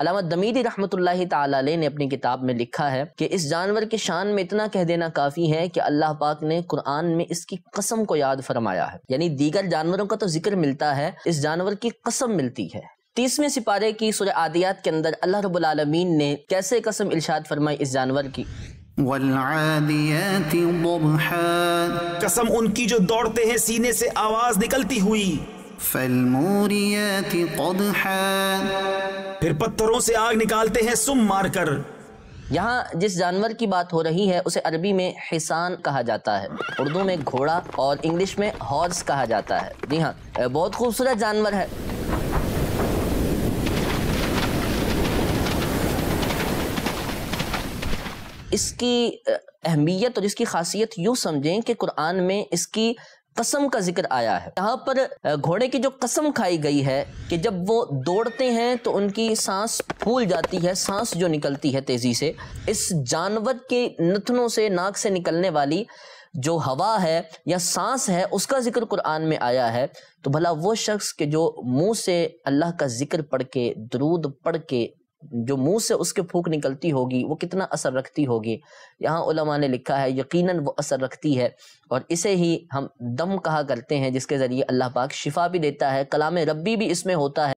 अलामा दमीदी रहमत ताली ने अपनी किताब में लिखा है कि इस जानवर की शान में इतना कह देना काफ़ी है कि अल्लाह पाक ने कुरान में इसकी कसम को याद फरमाया है यानी दीगर जानवरों का तो जिक्र मिलता है इस जानवर की कसम मिलती है तीसवें सिपारे की सुर आदियात के अंदर अल्लाह रबालमीन ने कैसे कसम इर्शाद फरमाई इस जानवर की कसम उनकी जो दौड़ते हैं सीने से आवाज निकलती हुई फिर पत्थरों से आग निकालते हैं सुम मारकर यहाँ जिस जानवर की बात हो रही है उसे अरबी में हिसान कहा जाता है उर्दू में घोड़ा और इंग्लिश में हॉर्स कहा जाता है जी हाँ बहुत खूबसूरत जानवर है इसकी अहमियत और इसकी खासियत यूँ समझें कि कुरान में इसकी कसम का जिक्र आया है यहाँ पर घोड़े की जो कसम खाई गई है कि जब वो दौड़ते हैं तो उनकी सांस फूल जाती है सांस जो निकलती है तेजी से इस जानवर के नथनों से नाक से निकलने वाली जो हवा है या सांस है उसका जिक्र कुरान में आया है तो भला वो शख्स के जो मुंह से अल्लाह का जिक्र पढ़ के दरूद पढ़ के जो मुंह से उसके फूक निकलती होगी वो कितना असर रखती होगी यहाँ उलमा ने लिखा है यकीनन वो असर रखती है और इसे ही हम दम कहा करते हैं जिसके ज़रिए अल्लाह पाक शिफा भी देता है कलाम रब्बी भी इसमें होता है